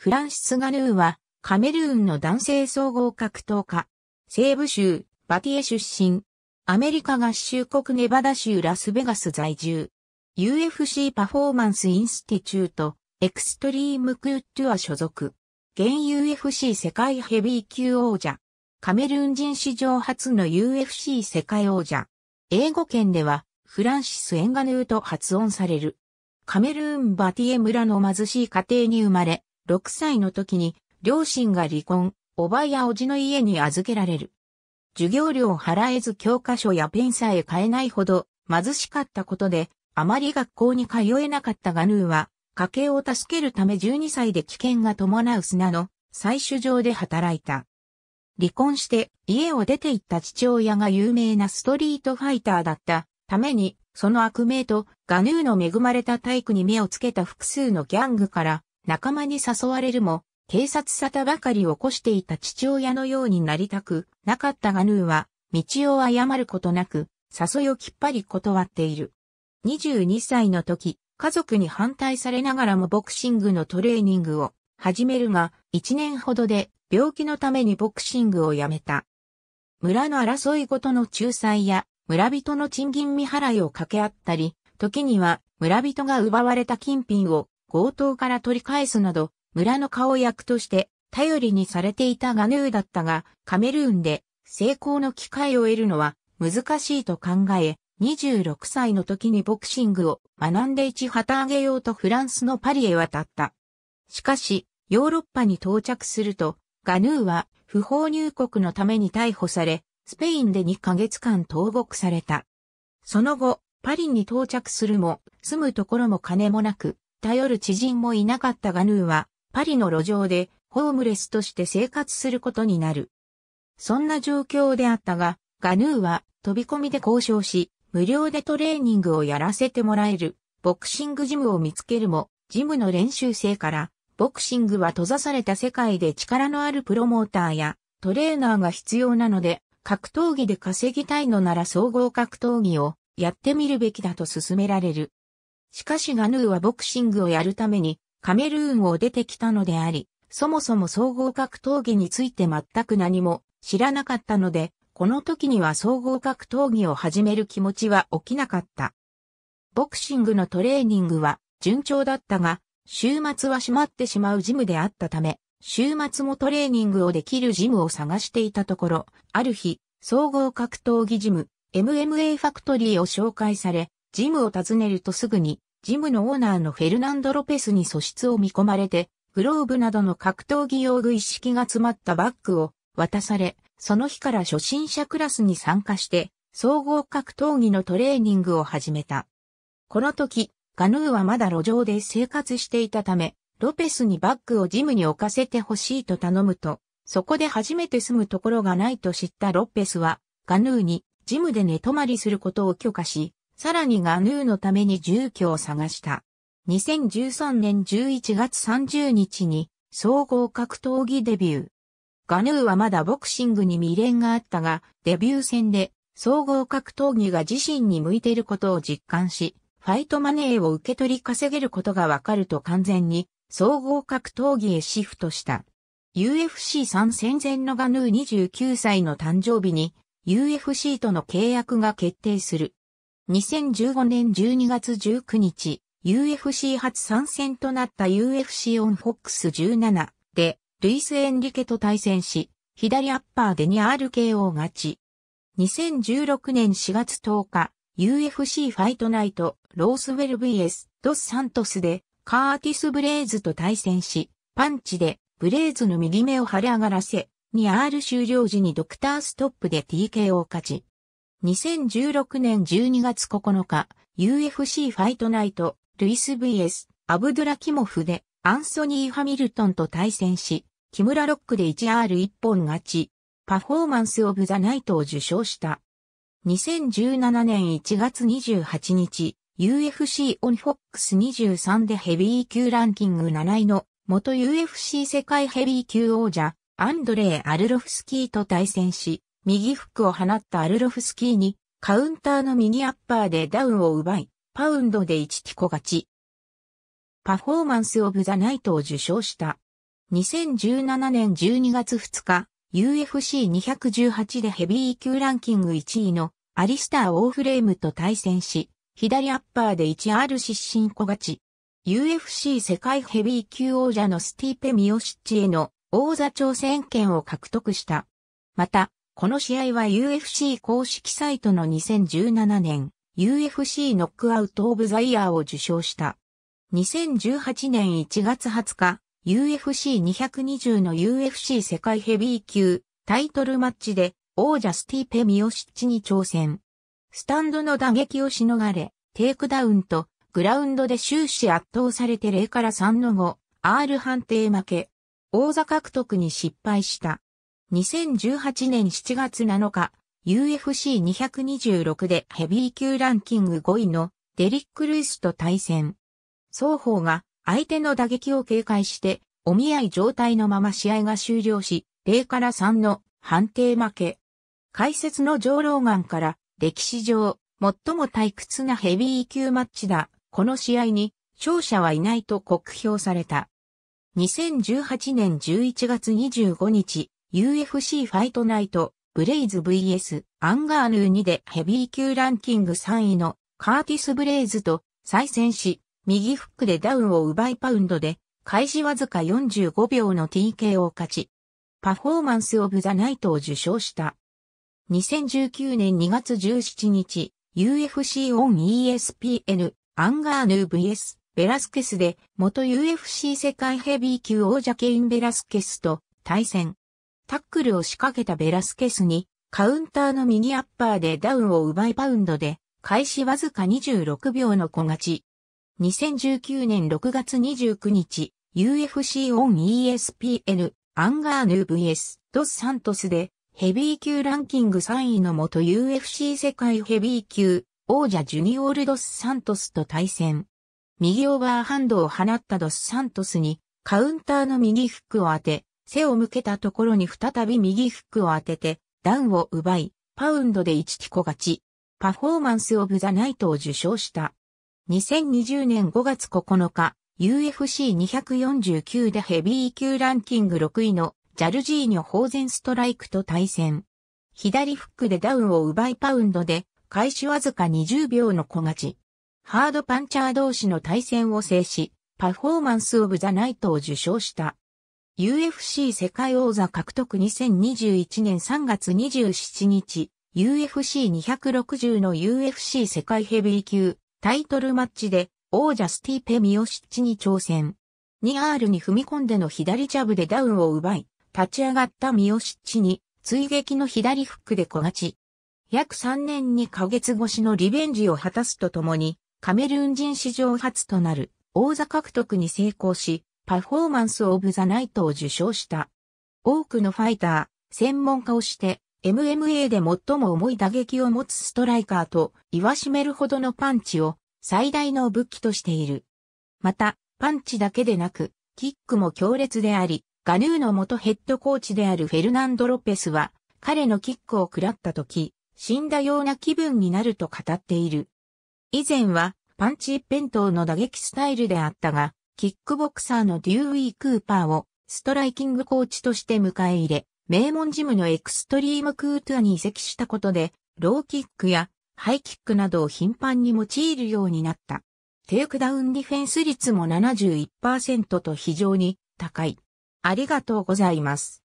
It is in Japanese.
フランシス・ガヌーは、カメルーンの男性総合格闘家。西部州、バティエ出身。アメリカ合衆国ネバダ州ラスベガス在住。UFC パフォーマンスインスティチュート、エクストリームクートゥア所属。現 UFC 世界ヘビー級王者。カメルーン人史上初の UFC 世界王者。英語圏では、フランシス・エンガヌーと発音される。カメルーン・バティエ村の貧しい家庭に生まれ、6歳の時に両親が離婚、おばやおじの家に預けられる。授業料を払えず教科書やペンさえ買えないほど貧しかったことで、あまり学校に通えなかったガヌーは、家計を助けるため12歳で危険が伴う砂の採取場で働いた。離婚して家を出て行った父親が有名なストリートファイターだったために、その悪名とガヌーの恵まれた体育に目をつけた複数のギャングから仲間に誘われるも、警察沙汰ばかり起こしていた父親のようになりたくなかったガヌーは、道を誤ることなく、誘いをきっぱり断っている。22歳の時、家族に反対されながらもボクシングのトレーニングを始めるが、1年ほどで病気のためにボクシングをやめた。村の争いごとの仲裁や村人の賃金未払いを掛け合ったり、時には村人が奪われた金品を強盗から取り返すなど、村の顔役として頼りにされていたガヌーだったが、カメルーンで成功の機会を得るのは難しいと考え、26歳の時にボクシングを学んで一旗揚げようとフランスのパリへ渡った。しかし、ヨーロッパに到着すると、ガヌーは不法入国のために逮捕され、スペインで2ヶ月間投獄された。その後、パリに到着するも、住むところも金もなく、頼る知人もいなかったガヌーは、パリの路上でホームレスとして生活することになる。そんな状況であったが、ガヌーは飛び込みで交渉し、無料でトレーニングをやらせてもらえる、ボクシングジムを見つけるも、ジムの練習生から、ボクシングは閉ざされた世界で力のあるプロモーターやトレーナーが必要なので、格闘技で稼ぎたいのなら総合格闘技をやってみるべきだと勧められる。しかしガヌーはボクシングをやるためにカメルーンを出てきたのであり、そもそも総合格闘技について全く何も知らなかったので、この時には総合格闘技を始める気持ちは起きなかった。ボクシングのトレーニングは順調だったが、週末は閉まってしまうジムであったため、週末もトレーニングをできるジムを探していたところ、ある日、総合格闘技ジム、MMA ファクトリーを紹介され、ジムを訪ねるとすぐに、ジムのオーナーのフェルナンド・ロペスに素質を見込まれて、グローブなどの格闘技用具一式が詰まったバッグを渡され、その日から初心者クラスに参加して、総合格闘技のトレーニングを始めた。この時、ガヌーはまだ路上で生活していたため、ロペスにバッグをジムに置かせてほしいと頼むと、そこで初めて住むところがないと知ったロペスは、ガヌーにジムで寝泊まりすることを許可し、さらにガヌーのために住居を探した。2013年11月30日に総合格闘技デビュー。ガヌーはまだボクシングに未練があったが、デビュー戦で総合格闘技が自身に向いていることを実感し、ファイトマネーを受け取り稼げることがわかると完全に総合格闘技へシフトした。UFC3 戦前のガヌー29歳の誕生日に UFC との契約が決定する。2015年12月19日、UFC 初参戦となった UFC オンフォックス17で、ルイス・エンリケと対戦し、左アッパーで 2RKO 勝ち。2016年4月10日、UFC ファイトナイト、ロースウェル VS、ドス・サントスで、カーティス・ブレイズと対戦し、パンチで、ブレイズの右目を腫れ上がらせ、2R 終了時にドクターストップで TKO 勝ち。2016年12月9日、UFC ファイトナイト、ルイス VS、アブドラキモフで、アンソニー・ハミルトンと対戦し、木村ロックで 1R1 本勝ち、パフォーマンス・オブ・ザ・ナイトを受賞した。2017年1月28日、UFC オンフォックス23でヘビー級ランキング7位の元 UFC 世界ヘビー級王者アンドレイ・アルロフスキーと対戦し、右フックを放ったアルロフスキーに、カウンターの右アッパーでダウンを奪い、パウンドで1ティコ勝ち。パフォーマンスオブザナイトを受賞した。2017年12月2日、UFC218 でヘビー級ランキング1位のアリスター・オーフレームと対戦し、左アッパーで 1R 失神小勝ち。UFC 世界ヘビー級王者のスティーペ・ミオシッチへの王座挑戦権を獲得した。また、この試合は UFC 公式サイトの2017年 UFC ノックアウトオブザイヤーを受賞した。2018年1月20日、UFC220 の UFC 世界ヘビー級タイトルマッチで王者スティーペ・ミオシッチに挑戦。スタンドの打撃をしのがれ、テイクダウンとグラウンドで終始圧倒されて0から3の後、R 判定負け。王座獲得に失敗した。2018年7月7日、UFC226 でヘビー級ランキング5位のデリック・ルイスと対戦。双方が相手の打撃を警戒して、お見合い状態のまま試合が終了し、0から3の判定負け。解説の上老眼から歴史上最も退屈なヘビー級マッチだ。この試合に勝者はいないと酷評された。2018年11月25日、UFC ファイトナイト、ブレイズ vs アンガーヌー2でヘビー級ランキング3位のカーティス・ブレイズと再戦し、右フックでダウンを奪いパウンドで、開始わずか45秒の TK を勝ち、パフォーマンス・オブ・ザ・ナイトを受賞した。2019年2月17日、UFC オン ESPN、アンガーヌー VS、ベラスケスで、元 UFC 世界ヘビー級王者ケイン・ベラスケスと対戦。タックルを仕掛けたベラスケスに、カウンターの右アッパーでダウンを奪いパウンドで、開始わずか26秒の小勝ち。2019年6月29日、UFC オン ESPN アンガーヌー VS ドスサントスでヘビー級ランキング3位の元 UFC 世界ヘビー級王者ジュニオールドスサントスと対戦。右オーバーハンドを放ったドスサントスにカウンターの右フックを当て背を向けたところに再び右フックを当てて、ダウンを奪い、パウンドで1キコ勝ち。パフォーマンスオブザナイトを受賞した。2020年5月9日、UFC249 でヘビー級ランキング6位のジャルジーニョ・ホーゼンストライクと対戦。左フックでダウンを奪いパウンドで、開始わずか20秒の小勝ち。ハードパンチャー同士の対戦を制し、パフォーマンスオブザナイトを受賞した。UFC 世界王座獲得2021年3月27日、UFC260 の UFC 世界ヘビー級タイトルマッチで王者スティーペ・ミオシッチに挑戦。2R に踏み込んでの左ジャブでダウンを奪い、立ち上がったミオシッチに追撃の左フックで小勝ち。約3年2ヶ月越しのリベンジを果たすとともに、カメルーン人史上初となる王座獲得に成功し、パフォーマンス・オブ・ザ・ナイトを受賞した。多くのファイター、専門家をして、MMA で最も重い打撃を持つストライカーと言わしめるほどのパンチを最大の武器としている。また、パンチだけでなく、キックも強烈であり、ガヌーの元ヘッドコーチであるフェルナンド・ロペスは、彼のキックを食らった時、死んだような気分になると語っている。以前は、パンチ一辺倒の打撃スタイルであったが、キックボクサーのデューウィー・クーパーをストライキングコーチとして迎え入れ、名門ジムのエクストリームクートゥアに移籍したことで、ローキックやハイキックなどを頻繁に用いるようになった。テイクダウンディフェンス率も71%と非常に高い。ありがとうございます。